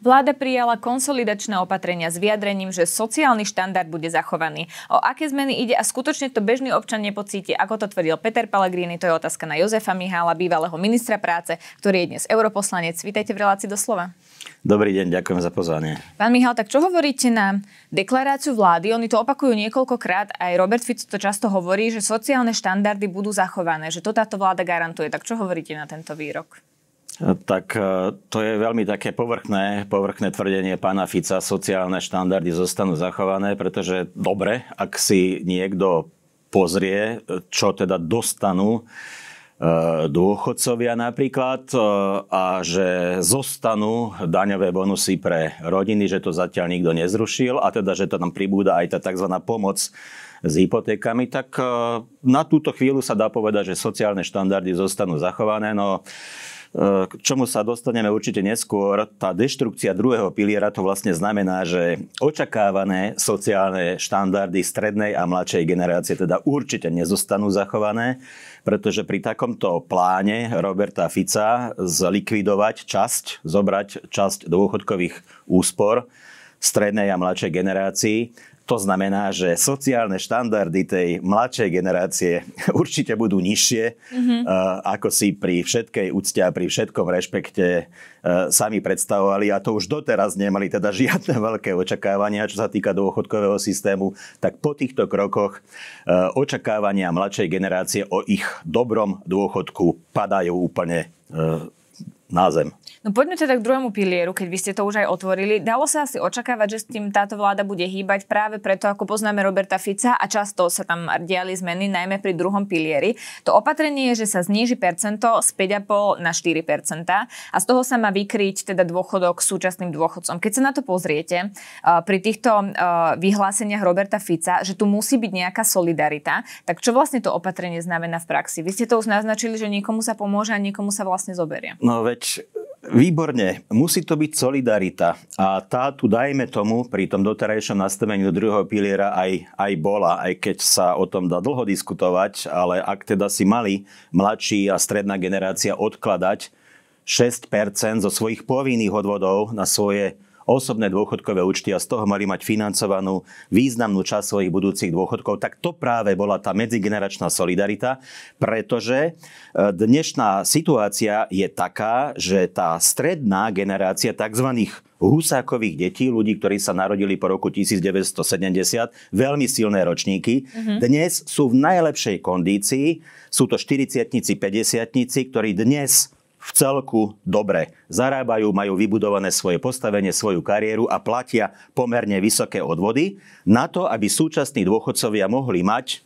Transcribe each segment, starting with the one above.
Vláda prijala konsolidačné opatrenia s vyjadrením, že sociálny štandard bude zachovaný. O aké zmeny ide a skutočne to bežný občan nepocíti, ako to tvrdil Peter Pellegrini, to je otázka na Jozefa Mihála, bývalého ministra práce, ktorý je dnes europoslanec. Vítajte v relácii do slova. Dobrý deň, ďakujem za pozvanie. Pán Michal, tak čo hovoríte na deklaráciu vlády? Oni to opakujú niekoľkokrát, aj Robert Fico to často hovorí, že sociálne štandardy budú zachované, že to táto vláda garantuje. Tak čo hovoríte na tento výrok? tak e, to je veľmi také povrchné, povrchné tvrdenie pána Fica. Sociálne štandardy zostanú zachované, pretože dobre, ak si niekto pozrie, čo teda dostanú e, dôchodcovia napríklad e, a že zostanú daňové bonusy pre rodiny, že to zatiaľ nikto nezrušil a teda, že to tam pribúda aj tá tzv. pomoc s hypotékami, tak na túto chvíľu sa dá povedať, že sociálne štandardy zostanú zachované. No k čomu sa dostaneme určite neskôr, tá deštrukcia druhého piliera to vlastne znamená, že očakávané sociálne štandardy strednej a mladšej generácie teda určite nezostanú zachované, pretože pri takomto pláne Roberta Fica zlikvidovať časť, zobrať časť dôchodkových úspor, strednej a mladšej generácii to znamená, že sociálne štandardy tej mladšej generácie určite budú nižšie, mm-hmm. ako si pri všetkej úcte a pri všetkom rešpekte eh, sami predstavovali a to už doteraz nemali teda žiadne veľké očakávania, čo sa týka dôchodkového systému, tak po týchto krokoch eh, očakávania mladšej generácie o ich dobrom dôchodku padajú úplne na zem. No poďme teda k druhému pilieru, keď vy ste to už aj otvorili. Dalo sa asi očakávať, že s tým táto vláda bude hýbať práve preto, ako poznáme Roberta Fica a často sa tam diali zmeny, najmä pri druhom pilieri. To opatrenie je, že sa zníži percento z 5,5 na 4 a z toho sa má vykryť teda dôchodok súčasným dôchodcom. Keď sa na to pozriete, e, pri týchto e, vyhláseniach Roberta Fica, že tu musí byť nejaká solidarita, tak čo vlastne to opatrenie znamená v praxi? Vy ste to už naznačili, že niekomu sa pomôže a niekomu sa vlastne zoberie. No veď Výborne, musí to byť solidarita a tá tu, dajme tomu, pri tom doterajšom nastavení do druhého piliera aj, aj bola, aj keď sa o tom dá dlho diskutovať, ale ak teda si mali mladší a stredná generácia odkladať 6% zo svojich povinných odvodov na svoje osobné dôchodkové účty a z toho mali mať financovanú významnú časť svojich budúcich dôchodkov, tak to práve bola tá medzigeneračná solidarita, pretože e, dnešná situácia je taká, že tá stredná generácia tzv. Husákových detí, ľudí, ktorí sa narodili po roku 1970, veľmi silné ročníky. Mm-hmm. Dnes sú v najlepšej kondícii, sú to 40 50 ktorí dnes v celku dobre. Zarábajú, majú vybudované svoje postavenie, svoju kariéru a platia pomerne vysoké odvody na to, aby súčasní dôchodcovia mohli mať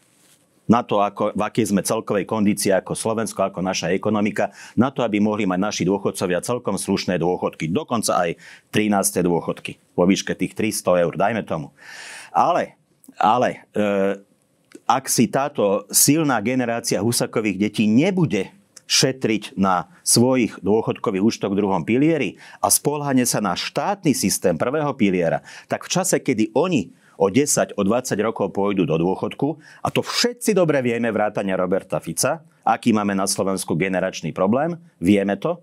na to, ako, v akej sme celkovej kondícii ako Slovensko, ako naša ekonomika, na to, aby mohli mať naši dôchodcovia celkom slušné dôchodky, dokonca aj 13. dôchodky vo výške tých 300 eur, dajme tomu. Ale, ale e, ak si táto silná generácia Husakových detí nebude šetriť na svojich dôchodkových účtoch v druhom pilieri a spolhane sa na štátny systém prvého piliera, tak v čase, kedy oni o 10, o 20 rokov pôjdu do dôchodku a to všetci dobre vieme vrátania Roberta Fica, aký máme na Slovensku generačný problém, vieme to.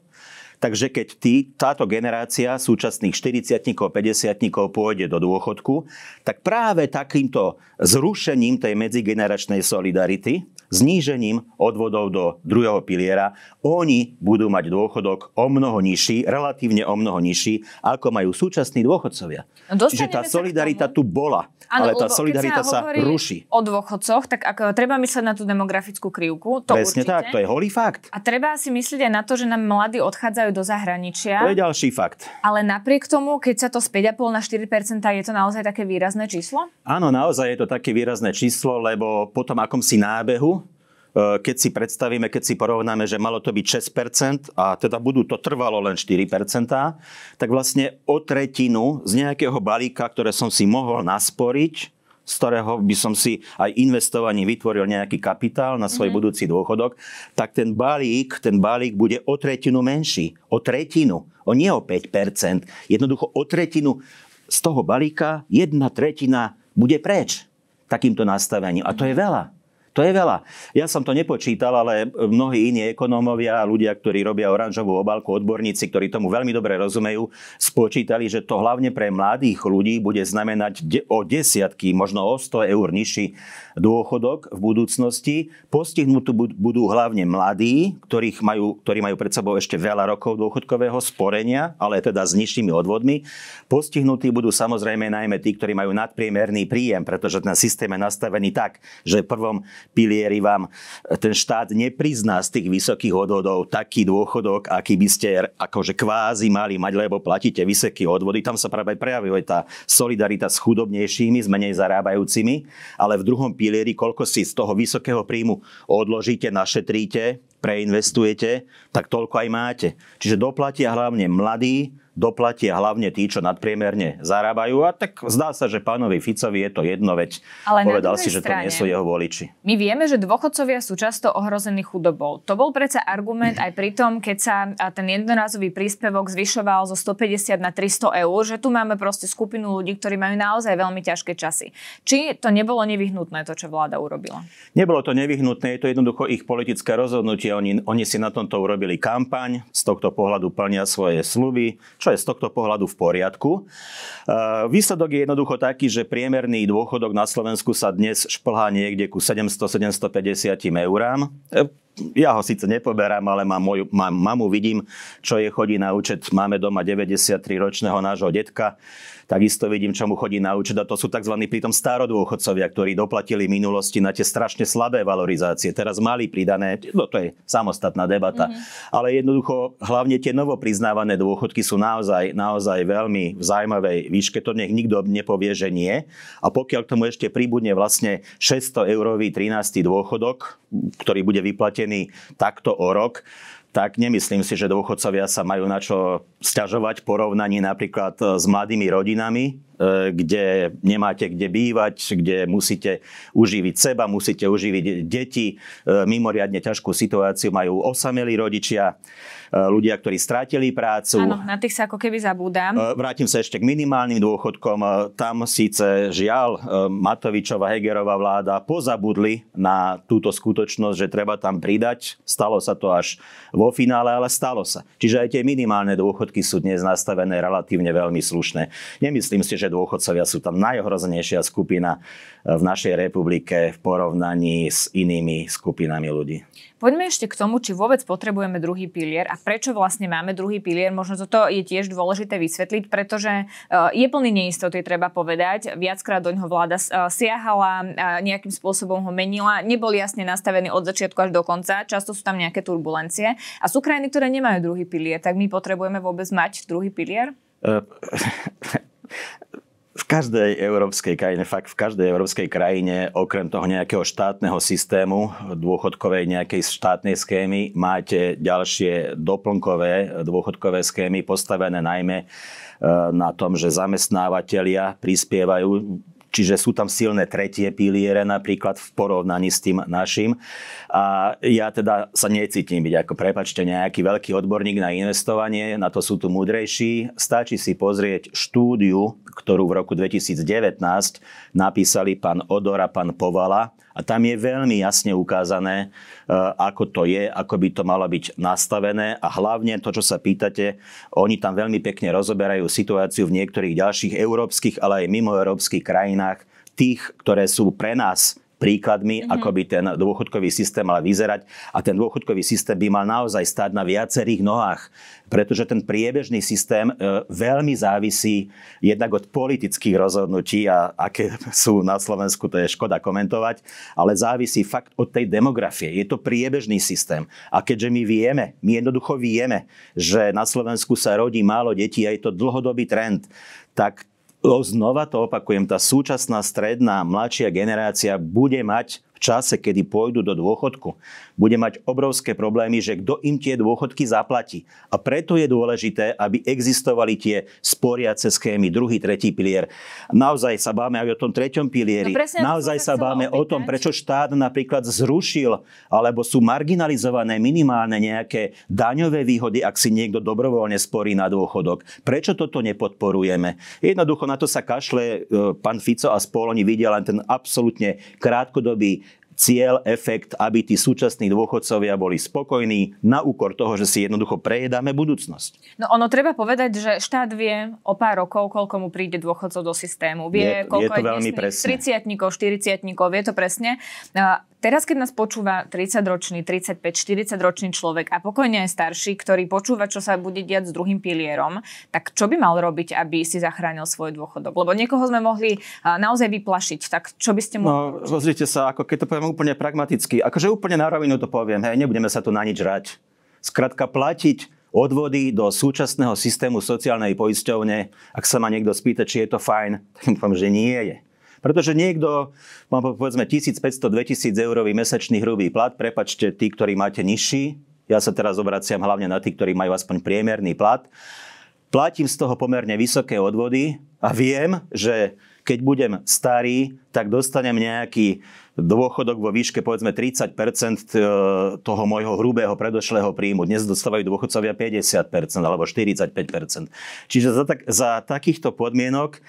Takže keď tí, táto generácia súčasných 40-tníkov, 50-tníkov pôjde do dôchodku, tak práve takýmto zrušením tej medzigeneračnej solidarity znížením odvodov do druhého piliera, oni budú mať dôchodok o mnoho nižší, relatívne o mnoho nižší, ako majú súčasní dôchodcovia. No, Čiže tá solidarita tu bola, ano, ale tá solidarita sa, sa ruší. O dôchodcoch, tak ako, treba myslieť na tú demografickú krivku. To Presne určite. tak, to je holý fakt. A treba si myslieť aj na to, že nám mladí odchádzajú do zahraničia. To je ďalší fakt. Ale napriek tomu, keď sa to z 5,5 na 4 je to naozaj také výrazné číslo? Áno, naozaj je to také výrazné číslo, lebo po tom akomsi nábehu Eh, keď si predstavíme, keď si porovnáme, že malo to byť 6% a teda budú to trvalo len 4%, tak vlastne o tretinu z nejakého balíka, ktoré som si mohol nasporiť, z ktorého by som si aj investovaním vytvoril nejaký kapitál na svoj mm-hmm. budúci dôchodok, tak ten balík, ten balík bude o tretinu menší. O tretinu. O nie o 5%. Jednoducho o tretinu z toho balíka jedna tretina bude preč takýmto nastavením. A to je veľa. To je veľa. Ja som to nepočítal, ale mnohí iní ekonómovia, ľudia, ktorí robia oranžovú obálku, odborníci, ktorí tomu veľmi dobre rozumejú, spočítali, že to hlavne pre mladých ľudí bude znamenať o desiatky, možno o 100 eur nižší dôchodok v budúcnosti. Postihnutú budú hlavne mladí, ktorých majú, ktorí majú pred sebou ešte veľa rokov dôchodkového sporenia, ale teda s nižšími odvodmi. Postihnutí budú samozrejme najmä tí, ktorí majú nadpriemerný príjem, pretože ten systém je nastavený tak, že v prvom pilieri vám e, ten štát neprizná z tých vysokých odvodov taký dôchodok, aký by ste akože kvázi mali mať, lebo platíte vysoké odvody. Tam sa práve prejavuje tá solidarita s chudobnejšími, s menej zarábajúcimi, ale v druhom pilieri pilieri, koľko si z toho vysokého príjmu odložíte, našetríte, preinvestujete, tak toľko aj máte. Čiže doplatia hlavne mladí, doplatia hlavne tí, čo nadpriemerne zarábajú. A tak zdá sa, že pánovi Ficovi je to jedno, veď Ale povedal si, že strane, to nie sú jeho voliči. My vieme, že dôchodcovia sú často ohrození chudobou. To bol predsa argument aj pri tom, keď sa ten jednorazový príspevok zvyšoval zo 150 na 300 eur, že tu máme proste skupinu ľudí, ktorí majú naozaj veľmi ťažké časy. Či to nebolo nevyhnutné, to, čo vláda urobila? Nebolo to nevyhnutné, je to jednoducho ich politické rozhodnutie. Oni, oni si na tomto urobili kampaň, z tohto pohľadu plnia svoje sluby, čo čo je z tohto pohľadu v poriadku. E, výsledok je jednoducho taký, že priemerný dôchodok na Slovensku sa dnes šplhá niekde ku 700-750 eurám e, ja ho síce nepoberám, ale mám, moju, mám mamu, vidím, čo je chodí na účet. Máme doma 93-ročného nášho detka. Takisto vidím, čo mu chodí na účet a to sú tzv. pritom starodôchodcovia, ktorí doplatili minulosti na tie strašne slabé valorizácie. Teraz mali pridané, no to je samostatná debata. Mm-hmm. Ale jednoducho, hlavne tie novopriznávané dôchodky sú naozaj, naozaj veľmi v zaujímavej výške. To nech nikto nepovie, že nie. A pokiaľ k tomu ešte pribudne vlastne 600 eurový 13. dôchodok, ktorý bude vyplatený takto o rok, tak nemyslím si, že dôchodcovia sa majú na čo sťažovať v porovnaní napríklad e, s mladými rodinami, E, kde nemáte kde bývať, kde musíte uživiť seba, musíte uživiť deti. E, mimoriadne ťažkú situáciu majú osamelí rodičia, e, ľudia, ktorí strátili prácu. Áno, na tých sa ako keby zabúdam. Vrátim sa ešte k minimálnym dôchodkom. Tam síce žiaľ Matovičova, Hegerová vláda pozabudli na túto skutočnosť, že treba tam pridať. Stalo sa to až vo finále, ale stalo sa. Čiže aj tie minimálne dôchodky sú dnes nastavené relatívne veľmi slušné. Nemyslím si, že že dôchodcovia sú tam najohrozenejšia skupina eh, v našej republike v porovnaní s inými skupinami ľudí. Poďme ešte k tomu, či vôbec potrebujeme druhý pilier a prečo vlastne máme druhý pilier. Možno toto je tiež dôležité vysvetliť, pretože eh, je plný neistoty, treba povedať. Viackrát doňho vláda eh, siahala, nejakým spôsobom ho menila, nebol jasne nastavený od začiatku až do konca, často sú tam nejaké turbulencie. A sú krajiny, ktoré nemajú druhý pilier, tak my potrebujeme vôbec mať druhý pilier? každej európskej krajine, fakt v každej európskej krajine, okrem toho nejakého štátneho systému, dôchodkovej nejakej štátnej schémy, máte ďalšie doplnkové dôchodkové schémy postavené najmä eh, na tom, že zamestnávateľia prispievajú Čiže sú tam silné tretie piliere napríklad v porovnaní s tým našim. A ja teda sa necítim byť ako, prepačte, nejaký veľký odborník na investovanie, na to sú tu múdrejší. Stačí si pozrieť štúdiu, ktorú v roku 2019 napísali pán Odora, pán Povala, a tam je veľmi jasne ukázané, e, ako to je, ako by to malo byť nastavené a hlavne to, čo sa pýtate, oni tam veľmi pekne rozoberajú situáciu v niektorých ďalších európskych, ale aj mimoeurópskych krajinách, tých, ktoré sú pre nás príkladmi, mm-hmm. ako by ten dôchodkový systém mal vyzerať. A ten dôchodkový systém by mal naozaj stať na viacerých nohách, pretože ten priebežný systém e, veľmi závisí jednak od politických rozhodnutí a aké sú na Slovensku, to je škoda komentovať, ale závisí fakt od tej demografie. Je to priebežný systém. A keďže my vieme, my jednoducho vieme, že na Slovensku sa rodí málo detí a je to dlhodobý trend, tak Znova to opakujem, tá súčasná stredná mladšia generácia bude mať čase, kedy pôjdu do dôchodku, bude mať obrovské problémy, že kto im tie dôchodky zaplatí. A preto je dôležité, aby existovali tie sporiace schémy, druhý, tretí pilier. Naozaj sa báme aj o tom treťom pilieri. No presne, Naozaj sa báme opýtať. o tom, prečo štát napríklad zrušil alebo sú marginalizované minimálne nejaké daňové výhody, ak si niekto dobrovoľne sporí na dôchodok. Prečo toto nepodporujeme? Jednoducho na to sa kašle e, pán Fico a spolo oni vidia len ten absolútne krátkodobý cieľ, efekt, aby tí súčasní dôchodcovia boli spokojní na úkor toho, že si jednoducho prejedáme budúcnosť. No ono treba povedať, že štát vie o pár rokov, koľko mu príde dôchodcov do systému. Vie, je, koľko je to je veľmi presne. 30 40 vie to presne. Teraz, keď nás počúva 30-ročný, 35, 40-ročný človek a pokojne aj starší, ktorý počúva, čo sa bude diať s druhým pilierom, tak čo by mal robiť, aby si zachránil svoj dôchodok? Lebo niekoho sme mohli naozaj vyplašiť, tak čo by ste mu... No, pozrite sa, ako keď to poviem úplne pragmaticky, akože úplne na rovinu to poviem, hej, nebudeme sa tu na nič rať. Skrátka platiť odvody do súčasného systému sociálnej poisťovne, ak sa ma niekto spýta, či je to fajn, tak poviem, že nie je. Pretože niekto má povedzme 1500-2000 eurový mesačný hrubý plat, prepačte tí, ktorí máte nižší, ja sa teraz obraciam hlavne na tých, ktorí majú aspoň priemerný plat, platím z toho pomerne vysoké odvody a viem, že keď budem starý, tak dostanem nejaký dôchodok vo výške povedzme 30 e, toho môjho hrubého predošlého príjmu. Dnes dostávajú dôchodcovia 50 alebo 45 Čiže za, tak, za takýchto podmienok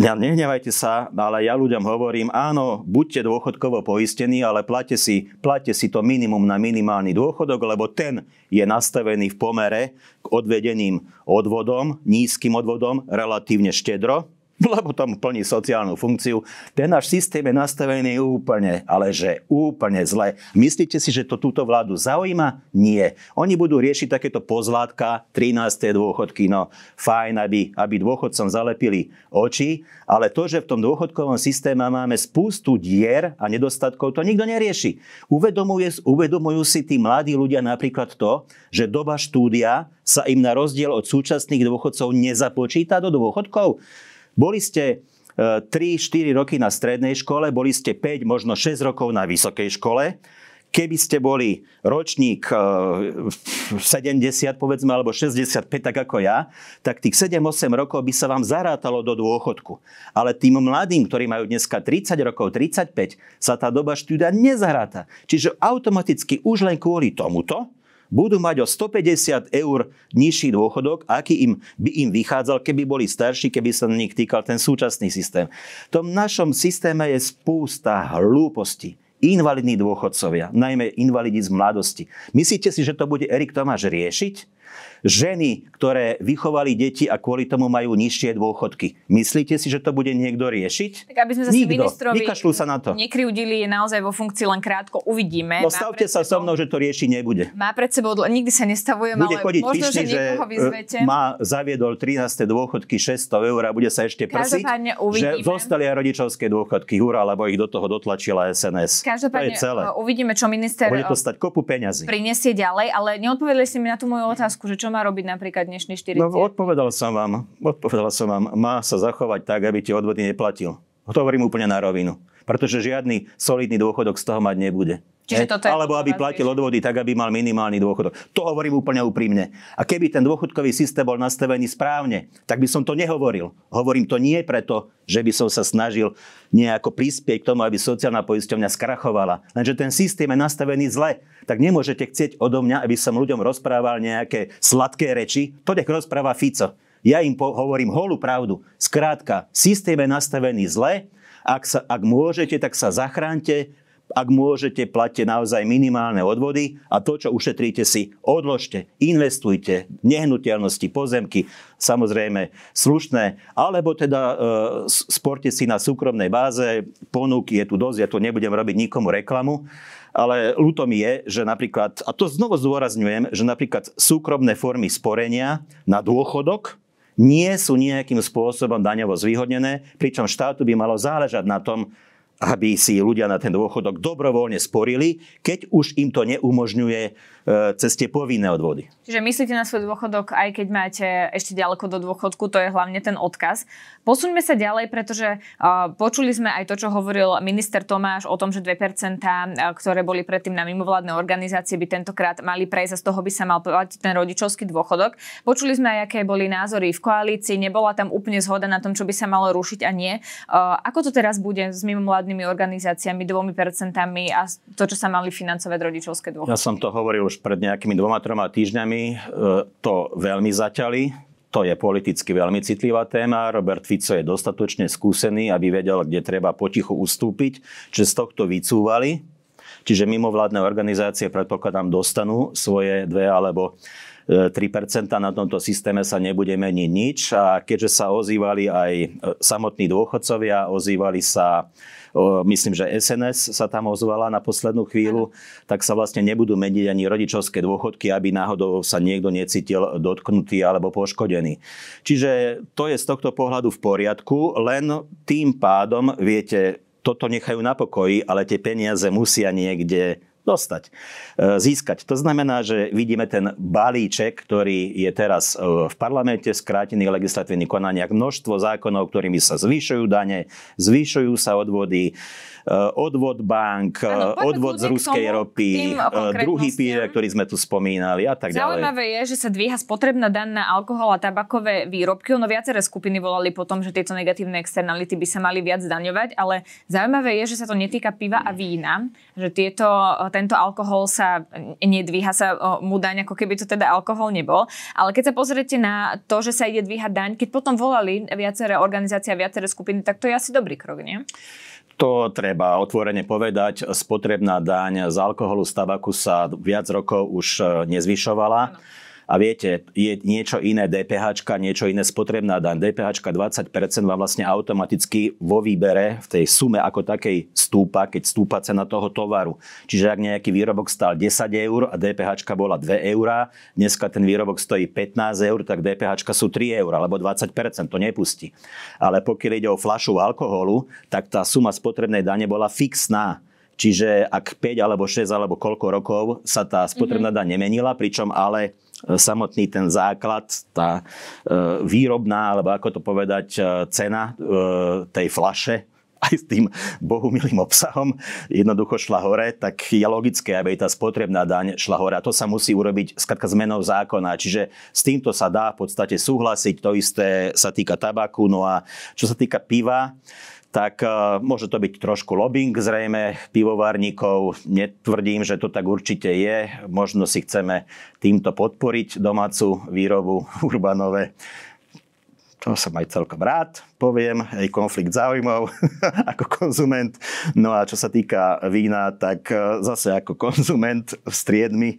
ja, nehnevajte sa, ale ja ľuďom hovorím, áno, buďte dôchodkovo poistení, ale plate si, plate si to minimum na minimálny dôchodok, lebo ten je nastavený v pomere k odvedeným odvodom, nízkym odvodom, relatívne štedro. lebo tam plní sociálnu funkciu. Ten náš systém je nastavený úplne, ale že úplne zle. Myslíte si, že to túto vládu zaujíma? Nie. Oni budú riešiť takéto pozlátka 13. dôchodky. No fajn, aby, aby dôchodcom zalepili oči, ale to, že v tom dôchodkovom systéme máme spustu dier a nedostatkov, to nikto nerieši. Uvedomuje, uvedomujú si tí mladí ľudia napríklad to, že doba štúdia sa im na rozdiel od súčasných dôchodcov nezapočíta do dôchodkov. Boli ste 3-4 e, roky na strednej škole, boli ste 5, možno 6 rokov na vysokej škole. Keby ste boli ročník 70, e, povedzme, alebo 65, tak ako ja, tak tých 7-8 rokov by sa vám zarátalo do dôchodku. Ale tým mladým, ktorí majú dneska 30 rokov, 35, sa tá doba štúdia nezaráta. Čiže automaticky už len kvôli tomuto, budú mať o 150 eur nižší dôchodok, aký im, by im vychádzal, keby boli starší, keby sa na nich týkal ten súčasný systém. V tom našom systéme je spústa hlúposti invalidní dôchodcovia, najmä invalidi z mladosti. Myslíte si, že to bude Erik Tomáš riešiť? Ženy, ktoré vychovali deti a kvôli tomu majú nižšie dôchodky. Myslíte si, že to bude niekto riešiť? Tak aby sme zase Nikto. ministrovi sa na to. nekriudili, je naozaj vo funkcii len krátko. Uvidíme. No stavte sa so mnou, že to rieši nebude. Má pred sebou, nikdy sa nestavujem, bude ale možno, pišne, že niekoho e, vyzvete. Má zaviedol 13. dôchodky 600 eur a bude sa ešte prsiť, že zostali aj rodičovské dôchodky. Hurá, lebo ich do toho dotlačila SNS. Každopádne to je celé. E, uvidíme, čo minister bude to e, stať kopu peňazí. prinesie ďalej, ale neodpovedali ste mi na tú moju otázku otázku, že čo má robiť napríklad dnešný 40? No, odpovedal som vám. Odpovedal som vám. Má sa zachovať tak, aby tie odvody neplatil. To hovorím úplne na rovinu. Pretože žiadny solidný dôchodok z toho mať nebude. Čiže toto je alebo aby platil odvody tak, aby mal minimálny dôchodok. To hovorím úplne úprimne. A keby ten dôchodkový systém bol nastavený správne, tak by som to nehovoril. Hovorím to nie preto, že by som sa snažil nejako prispieť k tomu, aby sociálna poisťovňa skrachovala. Lenže ten systém je nastavený zle. Tak nemôžete chcieť odo mňa, aby som ľuďom rozprával nejaké sladké reči. To nech rozpráva Fico. Ja im po- hovorím holú pravdu. Skrátka, systém je nastavený zle, ak, sa, ak môžete, tak sa zachránte, ak môžete, platte naozaj minimálne odvody a to, čo ušetríte si, odložte, investujte, nehnuteľnosti, pozemky, samozrejme slušné, alebo teda e, sporte si na súkromnej báze, ponúky je tu dosť, ja tu nebudem robiť nikomu reklamu, ale ľúto mi je, že napríklad, a to znovu zdôrazňujem, že napríklad súkromné formy sporenia na dôchodok, nie sú nejakým spôsobom daňovo zvýhodnené, pričom štátu by malo záležať na tom, aby si ľudia na ten dôchodok dobrovoľne sporili, keď už im to neumožňuje E, cez tie povinné odvody. Čiže myslíte na svoj dôchodok, aj keď máte ešte ďaleko do dôchodku, to je hlavne ten odkaz. Posuňme sa ďalej, pretože e, počuli sme aj to, čo hovoril minister Tomáš o tom, že 2%, e, ktoré boli predtým na mimovládne organizácie, by tentokrát mali prejsť a z toho by sa mal platiť ten rodičovský dôchodok. Počuli sme aj, aké boli názory v koalícii, nebola tam úplne zhoda na tom, čo by sa malo rušiť a nie. ako to teraz bude s mimovládnymi organizáciami, 2% a to, čo sa mali financovať rodičovské dôchodky? Ja som to hovoril už pred nejakými dvoma, troma týždňami e, to veľmi zaťali. To je politicky veľmi citlivá téma. Robert Fico je dostatočne skúsený, aby vedel, kde treba potichu ustúpiť. Čiže z tohto vycúvali. Čiže mimovládne organizácie, predpokladám, dostanú svoje dve alebo 3 e, na tomto systéme sa nebude meniť nič. A keďže sa ozývali aj e, samotní dôchodcovia, ozývali sa myslím, že SNS sa tam ozvala na poslednú chvíľu, tak sa vlastne nebudú meniť ani rodičovské dôchodky, aby náhodou sa niekto necítil dotknutý alebo poškodený. Čiže to je z tohto pohľadu v poriadku, len tým pádom, viete, toto nechajú na pokoji, ale tie peniaze musia niekde dostať, e, získať. To znamená, že vidíme ten balíček, ktorý je teraz e, v parlamente, skrátený legislatívny konaniak, množstvo zákonov, ktorými sa zvyšujú dane, zvyšujú sa odvody, Eh, odvod bank, ano, eh, odvod z ruskej ropy, eh, druhý pír, ktorý sme tu spomínali a tak ďalej. Zaujímavé je, že sa dvíha spotrebná daň na alkohol a tabakové výrobky. Ono viaceré skupiny volali potom, že tieto negatívne externality by sa mali viac zdaňovať, ale zaujímavé je, že sa to netýka piva a vína, že tieto, tento alkohol sa nedvíha sa mu daň, ako keby to teda alkohol nebol. Ale keď sa pozriete na to, že sa ide dvíhať daň, keď potom volali viaceré organizácie a viaceré skupiny, tak to je asi dobrý krok, nie? to treba otvorene povedať. Spotrebná daň z alkoholu, z tabaku sa viac rokov už e, nezvyšovala. Ano a viete, je niečo iné DPH, niečo iné spotrebná daň. DPH 20% vám vlastne automaticky vo výbere v tej sume ako takej stúpa, keď stúpa cena toho tovaru. Čiže ak nejaký výrobok stal 10 eur a DPH bola 2 eurá, dneska ten výrobok stojí 15 eur, tak DPH sú 3 eur alebo 20%, to nepustí. Ale pokiaľ ide o flašu alkoholu, tak tá suma spotrebnej dane bola fixná. Čiže ak 5 alebo 6 alebo koľko rokov sa tá spotrebná mhm. daň nemenila, pričom ale E, samotný ten základ, tá e, výrobná, alebo ako to povedať, e, cena tej flaše, aj s tým bohumilým obsahom jednoducho šla hore, tak je logické, aby tá spotrebná daň šla hore. A to sa musí urobiť skratka zmenou zákona. Čiže s týmto sa dá v podstate súhlasiť. To isté sa týka tabaku. No a čo sa týka piva, tak e, môže to byť trošku lobbying zrejme pivovarníkov. Netvrdím, že to tak určite je. Možno si chceme týmto podporiť domácu výrobu Urbanové čo som aj celkom rád, poviem, aj konflikt záujmov ako konzument. No a čo sa týka vína, tak e, zase ako konzument striedmi e,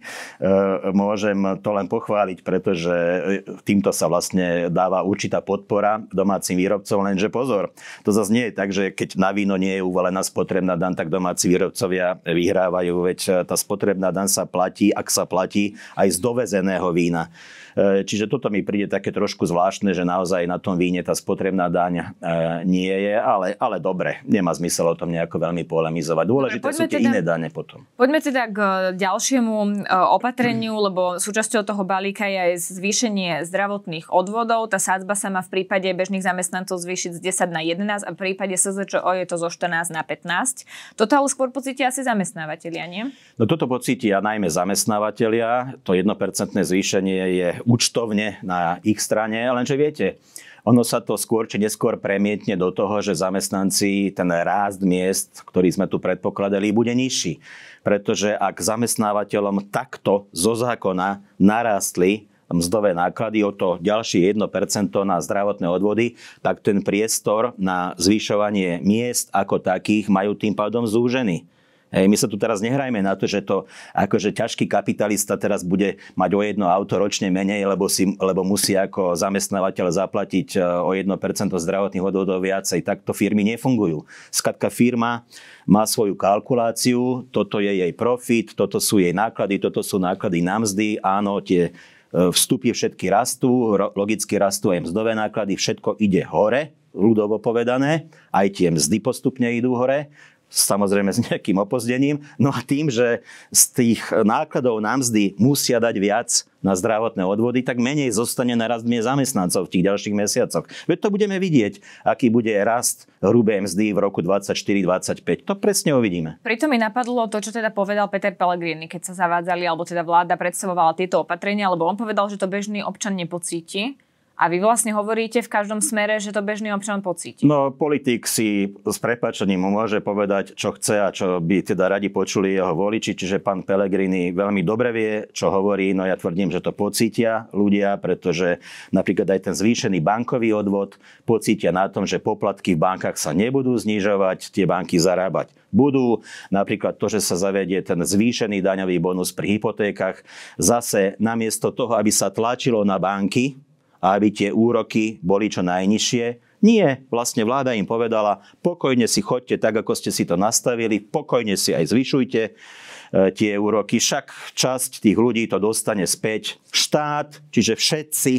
môžem to len pochváliť, pretože e, týmto sa vlastne dáva určitá podpora domácim výrobcom, lenže pozor, to zase nie je tak, že keď na víno nie je uvalená spotrebná dan, tak domáci výrobcovia vyhrávajú, veď tá spotrebná dan sa platí, ak sa platí, aj z dovezeného vína. E, čiže toto mi príde také trošku zvláštne, že naozaj na tom víne tá spotrebná daň e, nie je, ale, ale dobre, nemá zmysel o tom nejako veľmi polemizovať. Dôležité dobre, sú tie teda, iné dane potom. Poďme teda k e, ďalšiemu opatreniu, hmm. lebo súčasťou toho balíka je aj zvýšenie zdravotných odvodov. Tá sádzba sa má v prípade bežných zamestnancov zvýšiť z 10 na 11 a v prípade SZČO je to zo 14 na 15. Toto ale skôr pocítia asi zamestnávateľia, nie? No toto pocítia najmä zamestnávateľia. To 1% zvýšenie je účtovne na ich strane, lenže viete, ono sa to skôr či neskôr premietne do toho, že zamestnanci, ten rást miest, ktorý sme tu predpokladali, bude nižší. Pretože ak zamestnávateľom takto zo zákona narástli mzdové náklady, o to ďalšie 1% na zdravotné odvody, tak ten priestor na zvyšovanie miest ako takých majú tým pádom zúžený. Hej, my sa tu teraz nehrajme na to, že to akože ťažký kapitalista teraz bude mať o jedno auto ročne menej, lebo, si, lebo musí ako zamestnávateľ zaplatiť e, o 1% zdravotných odvodov viacej. Takto firmy nefungujú. Skladka firma má svoju kalkuláciu, toto je jej profit, toto sú jej náklady, toto sú náklady na mzdy, áno, tie e, vstupy všetky rastú, logicky rastú aj mzdové náklady, všetko ide hore, ľudovo povedané, aj tie mzdy postupne idú hore, samozrejme s nejakým opozdením. No a tým, že z tých nákladov na mzdy musia dať viac na zdravotné odvody, tak menej zostane na rast zamestnancov v tých ďalších mesiacoch. Veď to budeme vidieť, aký bude rast hrubé mzdy v roku 2024-2025. To presne uvidíme. Pritom mi napadlo to, čo teda povedal Peter Pellegrini, keď sa zavádzali, alebo teda vláda predstavovala tieto opatrenia, lebo on povedal, že to bežný občan nepocíti a vy vlastne hovoríte v každom smere, že to bežný občan pocíti. No, politik si s prepačením môže povedať, čo chce a čo by teda radi počuli jeho voliči. Čiže pán Pelegrini veľmi dobre vie, čo hovorí, no ja tvrdím, že to pocítia ľudia, pretože napríklad aj ten zvýšený bankový odvod pocítia na tom, že poplatky v bankách sa nebudú znižovať, tie banky zarábať budú. Napríklad to, že sa zavedie ten zvýšený daňový bonus pri hypotékach, zase namiesto toho, aby sa tlačilo na banky, a aby tie úroky boli čo najnižšie. Nie, vlastne vláda im povedala, pokojne si chodte tak, ako ste si to nastavili, pokojne si aj zvyšujte e, tie úroky, však časť tých ľudí to dostane späť štát, čiže všetci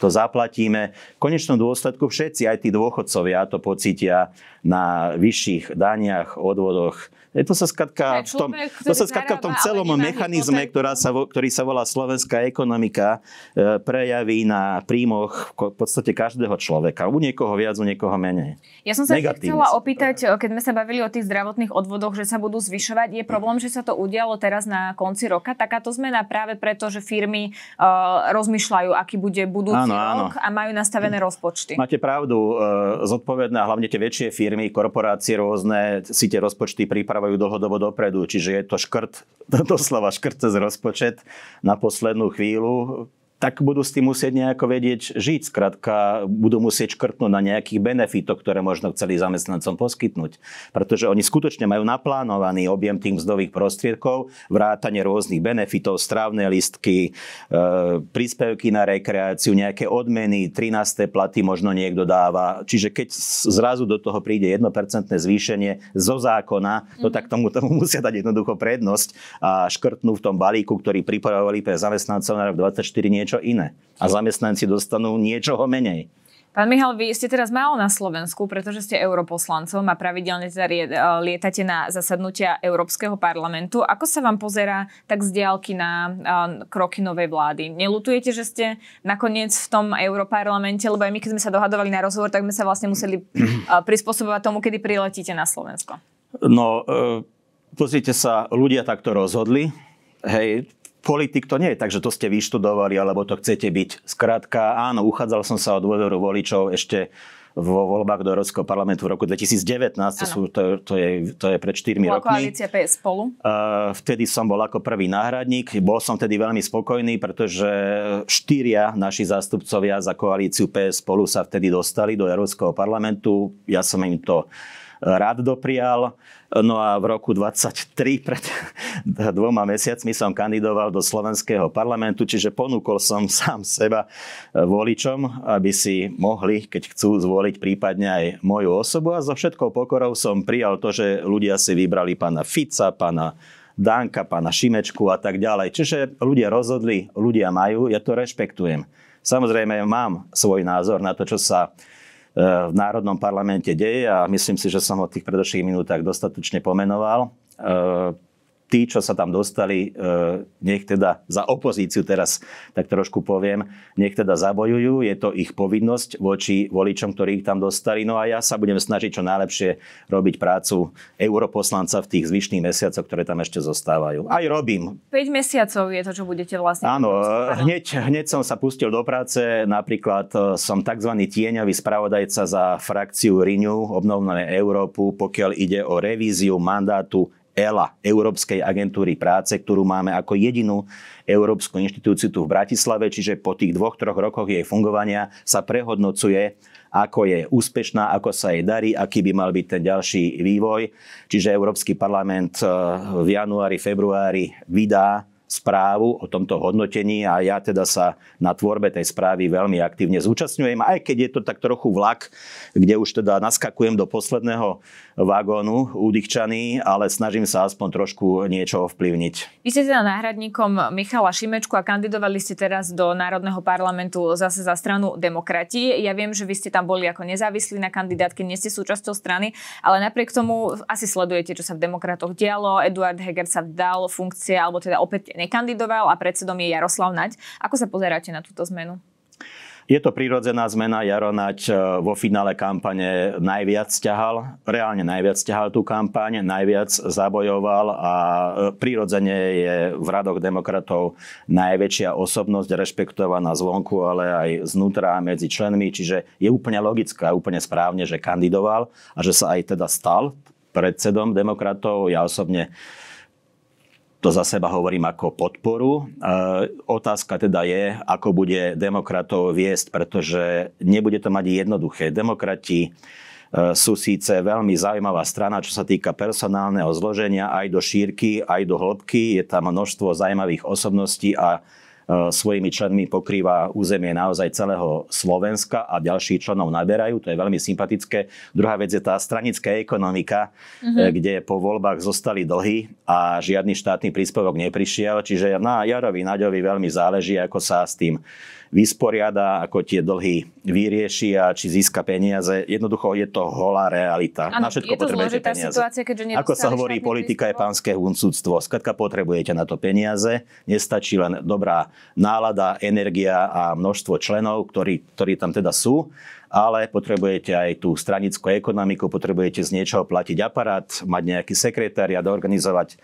to zaplatíme. V konečnom dôsledku všetci, aj tí dôchodcovia, to pocítia na vyšších daniach, odvodoch, to sa skatka v tom, to sa skatka v tom celom mechanizme, ktorá sa, ktorý sa volá slovenská ekonomika, e, prejaví na príjmoch v podstate každého človeka. U niekoho viac, u niekoho menej. Ja som sa chcela opýtať, e, keď sme sa bavili o tých zdravotných odvodoch, že sa budú zvyšovať, je problém, že sa to udialo teraz na konci roka? Takáto zmena práve preto, že firmy e, rozmýšľajú, aký bude budúci áno, áno. rok a majú nastavené rozpočty. Máte pravdu, zodpovedná, hlavne tie väčšie firmy, korporácie rôzne si tie rozpočty pripravujú očakávajú dlhodobo dopredu. Čiže je to škrt, doslova škrt cez rozpočet na poslednú chvíľu, tak budú s tým musieť nejako vedieť žiť. Skrátka, budú musieť škrtnúť na nejakých benefitoch, ktoré možno chceli zamestnancom poskytnúť. Pretože oni skutočne majú naplánovaný objem tých mzdových prostriedkov, vrátanie rôznych benefitov, strávne listky, e, príspevky na rekreáciu, nejaké odmeny, 13. platy možno niekto dáva. Čiže keď zrazu do toho príde 1% zvýšenie zo zákona, to no mhm. tak tomu, tomu musia dať jednoducho prednosť a škrtnú v tom balíku, ktorý pripravovali pre zamestnancov na rok 24 niečo niečo iné. A zamestnanci dostanú niečoho menej. Pán Michal, vy ste teraz málo na Slovensku, pretože ste europoslancom a pravidelne teda lietate na zasadnutia Európskeho parlamentu. Ako sa vám pozerá tak z diálky na e, kroky novej vlády? Nelutujete, že ste nakoniec v tom europarlamente, lebo aj my, keď sme sa dohadovali na rozhovor, tak sme sa vlastne museli e, prispôsobovať tomu, kedy priletíte na Slovensko? No, e, pozrite sa, ľudia takto rozhodli. Hej, politik to nie je tak, že to ste vyštudovali alebo to chcete byť. Skrátka, áno, uchádzal som sa o dôveru voličov ešte vo voľbách do Európskeho parlamentu v roku 2019, to, sú, to, to, je, to je pred 4 Bola rokmi. koalícia PS spolu? vtedy som bol ako prvý náhradník. Bol som vtedy veľmi spokojný, pretože štyria naši zástupcovia za koalíciu PS spolu sa vtedy dostali do Európskeho parlamentu. Ja som im to rád doprial. No a v roku 23, pred dvoma mesiacmi, som kandidoval do slovenského parlamentu, čiže ponúkol som sám seba voličom, aby si mohli, keď chcú, zvoliť prípadne aj moju osobu. A so všetkou pokorou som prijal to, že ľudia si vybrali pána Fica, pána Danka, pána Šimečku a tak ďalej. Čiže ľudia rozhodli, ľudia majú, ja to rešpektujem. Samozrejme, mám svoj názor na to, čo sa E, v Národnom parlamente deje a myslím si, že som ho v tých predošlých minútach dostatočne pomenoval. E, tí, čo sa tam dostali, e, nech teda za opozíciu teraz tak trošku poviem, nech teda zabojujú, je to ich povinnosť voči voličom, ktorí ich tam dostali. No a ja sa budem snažiť čo najlepšie robiť prácu europoslanca v tých zvyšných mesiacoch, ktoré tam ešte zostávajú. Aj robím. 5 mesiacov je to, čo budete vlastne. Áno, hneď, hneď som sa pustil do práce, napríklad e, som tzv. tieňový spravodajca za frakciu Riňu, obnovné Európu, pokiaľ ide o revíziu mandátu ELA, Európskej agentúry práce, ktorú máme ako jedinú európsku inštitúciu tu v Bratislave, čiže po tých dvoch, troch rokoch jej fungovania sa prehodnocuje, ako je úspešná, ako sa jej darí, aký by mal byť ten ďalší vývoj. Čiže Európsky parlament eh, v januári, februári vydá správu o tomto hodnotení a ja teda sa na tvorbe tej správy veľmi aktívne zúčastňujem, aj keď je to tak trochu vlak, kde už teda naskakujem do posledného vagónu udýchčaný, ale snažím sa aspoň trošku niečo ovplyvniť. Vy ste teda náhradníkom Michala Šimečku a kandidovali ste teraz do Národného parlamentu zase za stranu demokrati. Ja viem, že vy ste tam boli ako nezávislí na kandidátke, nie ste súčasťou strany, ale napriek tomu asi sledujete, čo sa v demokratoch dialo. Eduard Heger sa dal funkcie, alebo teda opäť nekandidoval a predsedom je Jaroslav Naď. Ako sa pozeráte na túto zmenu? Je to prírodzená zmena. Jaronať e, vo finále kampane najviac ťahal, reálne najviac ťahal tú kampaň, najviac zabojoval a e, prírodzene je v radoch demokratov najväčšia osobnosť, rešpektovaná zvonku, ale aj znútra medzi členmi. Čiže je úplne logické a úplne správne, že kandidoval a že sa aj teda stal predsedom demokratov. Ja osobne to za seba hovorím ako podporu. E, otázka teda je, ako bude demokratov viesť, pretože nebude to mať jednoduché. Demokrati e, sú síce veľmi zaujímavá strana, čo sa týka personálneho zloženia, aj do šírky, aj do hĺbky. Je tam množstvo zaujímavých osobností a E, svojimi členmi pokrýva územie naozaj celého Slovenska a ďalších členov naberajú. To je veľmi sympatické. Druhá vec je tá stranická ekonomika, uh-huh. kde po voľbách zostali dlhy a žiadny štátny príspevok neprišiel. Čiže na Jarovi, Naďovi veľmi záleží, ako sa s tým vysporiada, ako tie dlhy vyrieši a či získa peniaze. Jednoducho je to holá realita. Ano, na všetko potrebujete peniaze. Situácia, keďže ako sa hovorí, politika je pánske huncúctvo. Skladka potrebujete na to peniaze. Nestačí len dobrá nálada, energia a množstvo členov, ktorí, ktorí tam teda sú ale potrebujete aj tú stranickú ekonomiku, potrebujete z niečoho platiť aparát, mať nejaký sekretariat, organizovať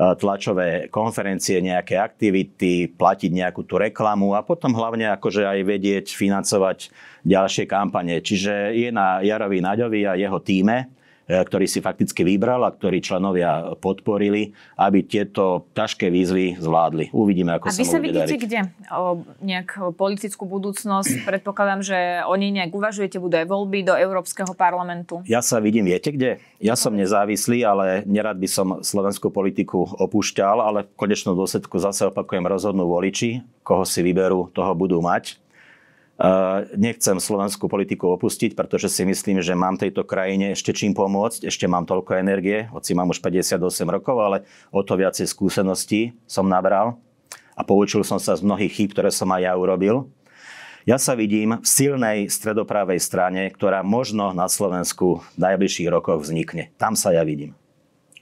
Eh, tlačové konferencie, nejaké aktivity, platiť nejakú tú reklamu a potom hlavne akože aj vedieť financovať ďalšie kampane. Čiže je na Jarovi Naďovi a jeho týme, E, ktorý si fakticky vybral a ktorý členovia podporili, aby tieto ťažké výzvy zvládli. Uvidíme, ako a sa vy sa vidíte dariť. kde? O nejak politickú budúcnosť? Predpokladám, že oni nejak uvažujete, budú aj voľby do Európskeho parlamentu. Ja sa vidím, viete kde? Ja som nezávislý, ale nerad by som slovenskú politiku opúšťal, ale v konečnom dôsledku zase opakujem rozhodnú voliči, koho si vyberú, toho budú mať. Eh, nechcem slovenskú politiku opustiť, pretože si myslím, že mám tejto krajine ešte čím pomôcť, ešte mám toľko energie, hoci mám už 58 rokov, ale o to viacej skúseností som nabral a poučil som sa z mnohých chýb, ktoré som aj ja urobil. Ja sa vidím v silnej stredopravej strane, ktorá možno na Slovensku v najbližších rokoch vznikne. Tam sa ja vidím.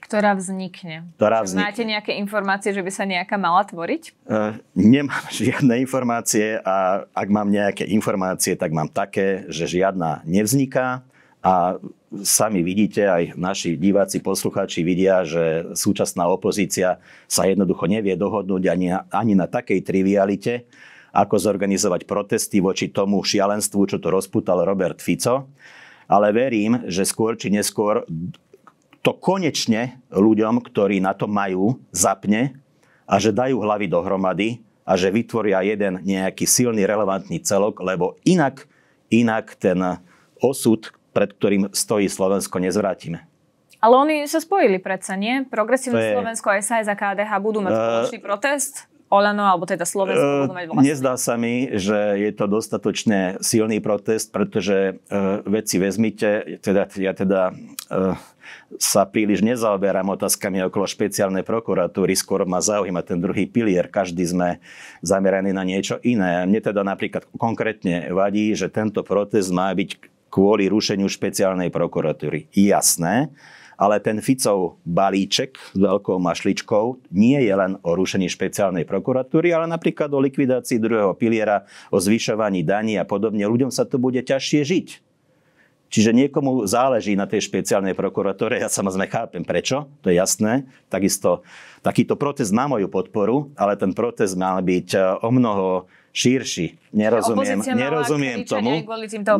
Ktorá vznikne. Ktorá vznikne. Máte nejaké informácie, že by sa nejaká mala tvoriť? Uh, nemám žiadne informácie a ak mám nejaké informácie, tak mám také, že žiadna nevzniká a sami vidíte, aj naši diváci, poslucháči vidia, že súčasná opozícia sa jednoducho nevie dohodnúť ani na, ani na takej trivialite, ako zorganizovať protesty voči tomu šialenstvu, čo to rozputal Robert Fico. Ale verím, že skôr či neskôr to konečne ľuďom, ktorí na to majú, zapne a že dajú hlavy dohromady a že vytvoria jeden nejaký silný, relevantný celok, lebo inak, inak ten osud, pred ktorým stojí Slovensko, nezvrátime. Ale oni sa spojili predsa, nie? Progresívne je... Slovensko, SAS a KDH budú mať eh, spoločný protest? Olano, alebo teda Slovensko e, budú mať vlastný. Nezdá sa mi, že je to dostatočne silný protest, pretože uh, e, veci vezmite, teda, ja teda uh, sa príliš nezaoberám otázkami okolo špeciálnej prokuratúry, skôr ma zaujíma ten druhý pilier, každý sme zameraní na niečo iné. Mne teda napríklad konkrétne vadí, že tento protest má byť kvôli rušeniu špeciálnej prokuratúry. Jasné, ale ten Ficov balíček s veľkou mašličkou nie je len o rušení špeciálnej prokuratúry, ale napríklad o likvidácii druhého piliera, o zvyšovaní daní a podobne. Ľuďom sa to bude ťažšie žiť. Čiže niekomu záleží na tej špeciálnej prokuratúre, ja samozrejme chápem prečo, to je jasné. Takisto takýto protest má moju podporu, ale ten protest mal byť e, o mnoho širší. Nerozumiem, nerozumiem tomu.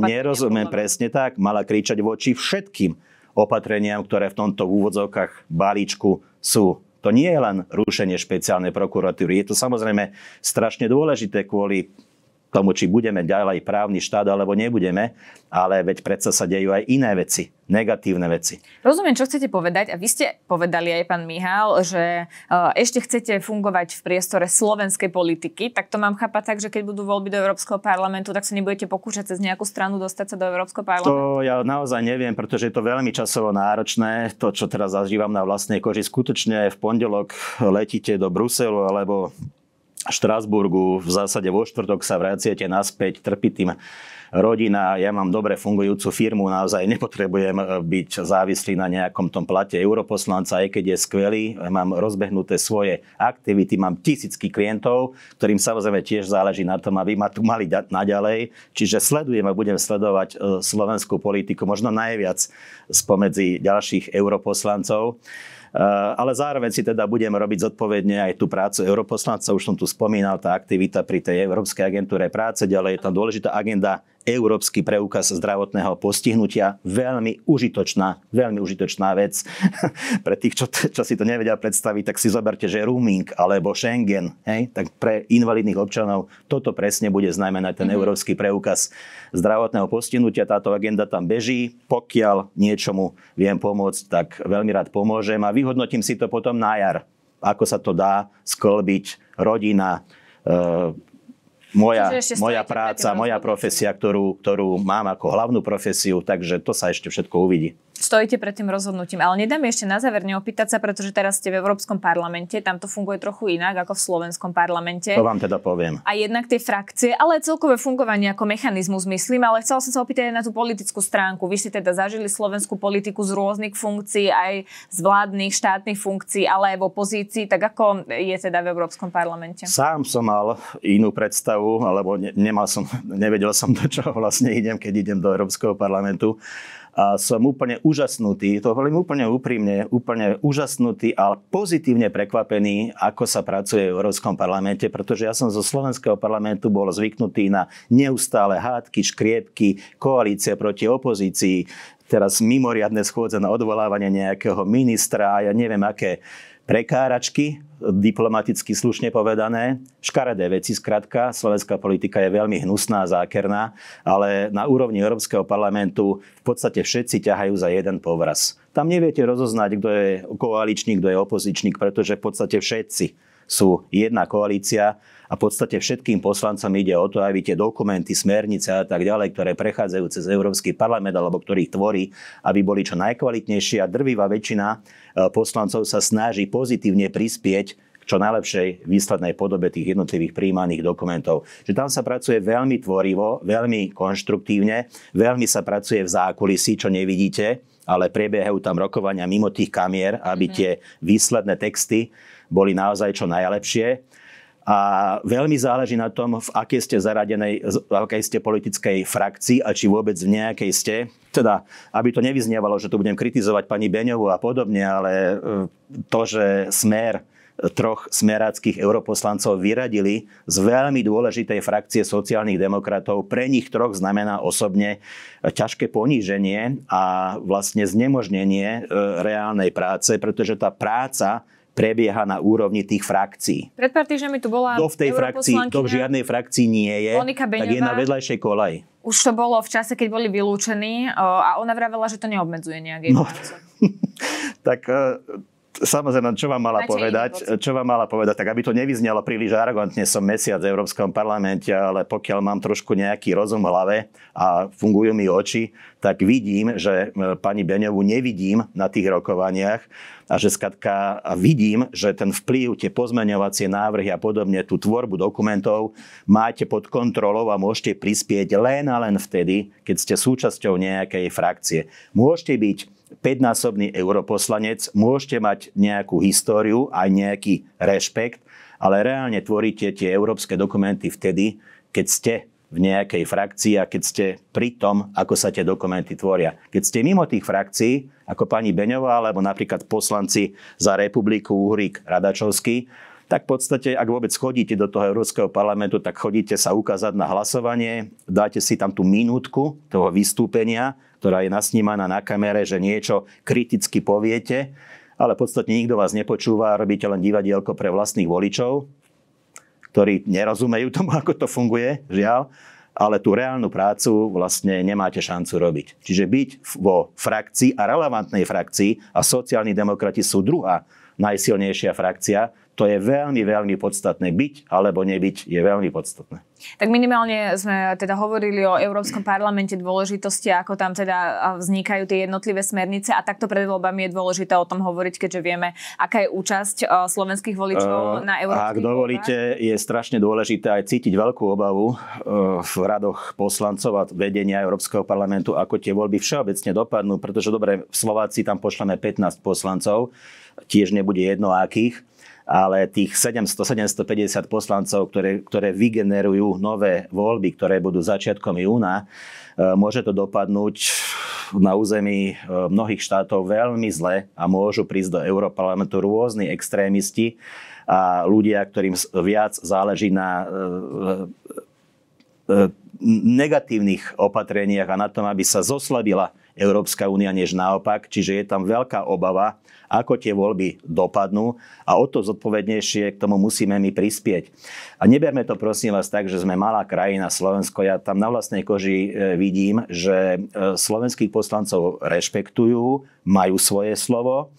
Nerozumiem presne tak. Mala kričať voči všetkým opatreniam, ktoré v tomto úvodzovkách balíčku sú. To nie je len rušenie špeciálnej prokuratúry. Je to samozrejme strašne dôležité kvôli tomu, či budeme ďalej právny štát alebo nebudeme, ale veď predsa sa dejú aj iné veci, negatívne veci. Rozumiem, čo chcete povedať a vy ste povedali aj pán Mihal, že e, ešte chcete fungovať v priestore slovenskej politiky, tak to mám chápať tak, že keď budú voľby do Európskeho parlamentu, tak sa nebudete pokúšať cez nejakú stranu dostať sa do Európskeho parlamentu? To ja naozaj neviem, pretože je to veľmi časovo náročné, to, čo teraz zažívam na vlastnej koži. Skutočne v pondelok letíte do Bruselu alebo Štrásburgu, v zásade vo štvrtok sa vraciate naspäť, trpí tým rodina, ja mám dobre fungujúcu firmu, naozaj nepotrebujem e, byť závislý na nejakom tom plate europoslanca, aj keď je skvelý, mám rozbehnuté svoje aktivity, mám tisícky klientov, ktorým samozrejme tiež záleží na tom, aby ma tu mali dať naďalej, čiže sledujem a budem sledovať e, slovenskú politiku, možno najviac spomedzi ďalších europoslancov. Eh, ale zároveň si teda budeme robiť zodpovedne aj tú prácu europoslanca. Už som tu spomínal, tá aktivita pri tej Európskej agentúre práce, ďalej je tam dôležitá agenda Európsky preukaz zdravotného postihnutia. Veľmi užitočná, veľmi užitočná vec. pre tých, čo, čo si to nevedia predstaviť, tak si zoberte, že rooming alebo Schengen, hej? tak pre invalidných občanov toto presne bude znamenať ten mm-hmm. Európsky preukaz zdravotného postihnutia. Táto agenda tam beží. Pokiaľ niečomu viem pomôcť, tak veľmi rád pomôžem a vyhodnotím si to potom na jar, ako sa to dá sklbiť rodina, eh, moja, moja práca, moja profesia, ktorú, ktorú mám ako hlavnú profesiu, takže to sa ešte všetko uvidí stojíte pred tým rozhodnutím. Ale nedám ešte na záver neopýtať sa, pretože teraz ste v Európskom parlamente, tam to funguje trochu inak ako v Slovenskom parlamente. To vám teda poviem. A jednak tie frakcie, ale aj celkové fungovanie ako mechanizmus, myslím, ale chcel som sa opýtať aj na tú politickú stránku. Vy ste teda zažili slovenskú politiku z rôznych funkcií, aj z vládnych, štátnych funkcií, ale aj v opozícii, tak ako je teda v Európskom parlamente? Sám som mal inú predstavu, alebo ne- nemal som, nevedel som, do čoho vlastne idem, keď idem do Európskeho parlamentu. A som úplne úžasnutý, to hovorím úplne úprimne, úplne úžasnutý, ale pozitívne prekvapený, ako sa pracuje v Európskom parlamente, pretože ja som zo slovenského parlamentu bol zvyknutý na neustále hádky, škriepky, koalície proti opozícii, teraz mimoriadne schôdze na odvolávanie nejakého ministra a ja neviem aké prekáračky, diplomaticky slušne povedané, škaredé veci zkrátka. Slovenská politika je veľmi hnusná a zákerná, ale na úrovni Európskeho parlamentu v podstate všetci ťahajú za jeden povraz. Tam neviete rozoznať, kto je koaličník, kto je opozičník, pretože v podstate všetci sú jedna koalícia a v podstate všetkým poslancom ide o to, aby tie dokumenty, smernice a tak ďalej, ktoré prechádzajú cez Európsky parlament alebo ktorých tvorí, aby boli čo najkvalitnejšie a drvivá väčšina e, poslancov sa snaží pozitívne prispieť čo najlepšej výslednej podobe tých jednotlivých príjmaných dokumentov. Že tam sa pracuje veľmi tvorivo, veľmi konštruktívne, veľmi sa pracuje v zákulisí, čo nevidíte, ale prebiehajú tam rokovania mimo tých kamier, aby mhm. tie výsledné texty boli naozaj čo najlepšie. A veľmi záleží na tom, v akej ste zaradenej, v akej ste politickej frakcii a či vôbec v nejakej ste. Teda, aby to nevyznievalo, že tu budem kritizovať pani Beňovu a podobne, ale e, to, že smer e, troch smeráckých europoslancov vyradili z veľmi dôležitej frakcie sociálnych demokratov. Pre nich troch znamená osobne e, ťažké poníženie a vlastne znemožnenie reálnej práce, pretože tá práca prebieha na úrovni tých frakcií. Pred pár týždňami tu bola Do v tej frakcii, to v žiadnej frakcii nie je, Monika Beňová, tak je na vedľajšej kolej. Už to bolo v čase, keď boli vylúčení a ona vravela, že to neobmedzuje nejaké No, tak e, samozrejme, čo vám mala povedať, čo vám mala povedať, tak aby to nevyznelo príliš arogantne, som mesiac v Európskom parlamente, ale pokiaľ mám trošku nejaký rozum v hlave a fungujú mi oči, tak vidím, že e, pani Beňovu nevidím na tých rokovaniach a že skatka vidím, že ten vplyv, tie pozmeňovacie návrhy a podobne, tú tvorbu dokumentov máte pod kontrolou a môžete prispieť len a len vtedy, keď ste súčasťou nejakej frakcie. Môžete byť 5-násobný europoslanec, môžete mať nejakú históriu, aj nejaký rešpekt, ale reálne tvoríte tie európske dokumenty vtedy, keď ste v nejakej frakcii a keď ste pri tom, ako sa tie dokumenty tvoria. Keď ste mimo tých frakcií, ako pani Beňová alebo napríklad poslanci za republiku Uhrík Radačovský, tak v podstate, ak vôbec chodíte do toho Európskeho parlamentu, tak chodíte sa ukázať na hlasovanie, dáte si tam tú minútku toho vystúpenia, ktorá je nasnímaná na kamere, že niečo kriticky poviete, ale v podstate nikto vás nepočúva, robíte len divadielko pre vlastných voličov, ktorí nerozumejú tomu, ako to funguje, žiaľ, ale tú reálnu prácu vlastne nemáte šancu robiť. Čiže byť vo frakcii a relevantnej frakcii a sociálni demokrati sú druhá najsilnejšia frakcia, to je veľmi, veľmi podstatné. Byť alebo nebyť je veľmi podstatné. Tak minimálne sme teda hovorili o Európskom parlamente dôležitosti, ako tam teda vznikajú tie jednotlivé smernice a takto pred voľbami je dôležité o tom hovoriť, keďže vieme, aká je účasť slovenských voličov uh, na európskych Ak dovolíte, voľbách. je strašne dôležité aj cítiť veľkú obavu uh, v radoch poslancov a vedenia Európskeho parlamentu, ako tie voľby všeobecne dopadnú, pretože dobre, v Slovácii tam pošleme 15 poslancov, tiež nebude jedno akých, ale tých 700-750 poslancov, ktoré, ktoré vygenerujú nové voľby, ktoré budú začiatkom júna, e, môže to dopadnúť na území e, mnohých štátov veľmi zle a môžu prísť do Európarlamentu rôzni extrémisti a ľudia, ktorým viac záleží na e, negatívnych opatreniach a na tom, aby sa zoslabila Európska únia, než naopak. Čiže je tam veľká obava, ako tie voľby dopadnú a o to zodpovednejšie k tomu musíme my prispieť. A neberme to prosím vás tak, že sme malá krajina Slovensko. Ja tam na vlastnej koži e, vidím, že e, slovenských poslancov rešpektujú, majú svoje slovo.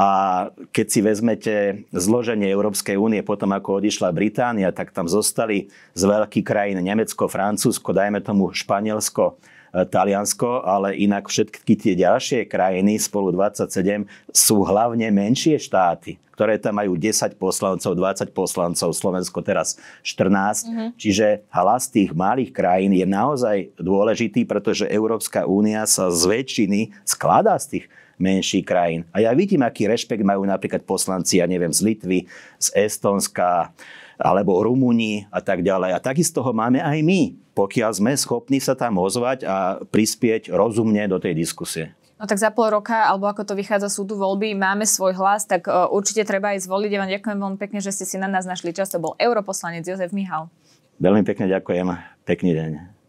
A keď si vezmete zloženie Európskej únie potom, ako odišla Británia, tak tam zostali z veľkých krajín Nemecko, Francúzsko, dajme tomu Španielsko, E, Taliansko, ale inak všetky tie ďalšie krajiny, spolu 27, sú hlavne menšie štáty, ktoré tam majú 10 poslancov, 20 poslancov, Slovensko teraz 14. Mm-hmm. Čiže hlas tých malých krajín je naozaj dôležitý, pretože Európska únia sa z väčšiny skladá z tých menších krajín. A ja vidím, aký rešpekt majú napríklad poslanci, ja neviem, z Litvy, z Estonska, alebo Rumúni a tak ďalej. A takisto ho máme aj my, pokiaľ sme schopní sa tam ozvať a prispieť rozumne do tej diskusie. No tak za pol roka, alebo ako to vychádza súdu voľby, máme svoj hlas, tak e, určite treba aj zvoliť. Ja vám ďakujem veľmi pekne, že ste si na nás našli čas. To bol europoslanec Jozef Mihal. Veľmi pekne ďakujem. Pekný deň.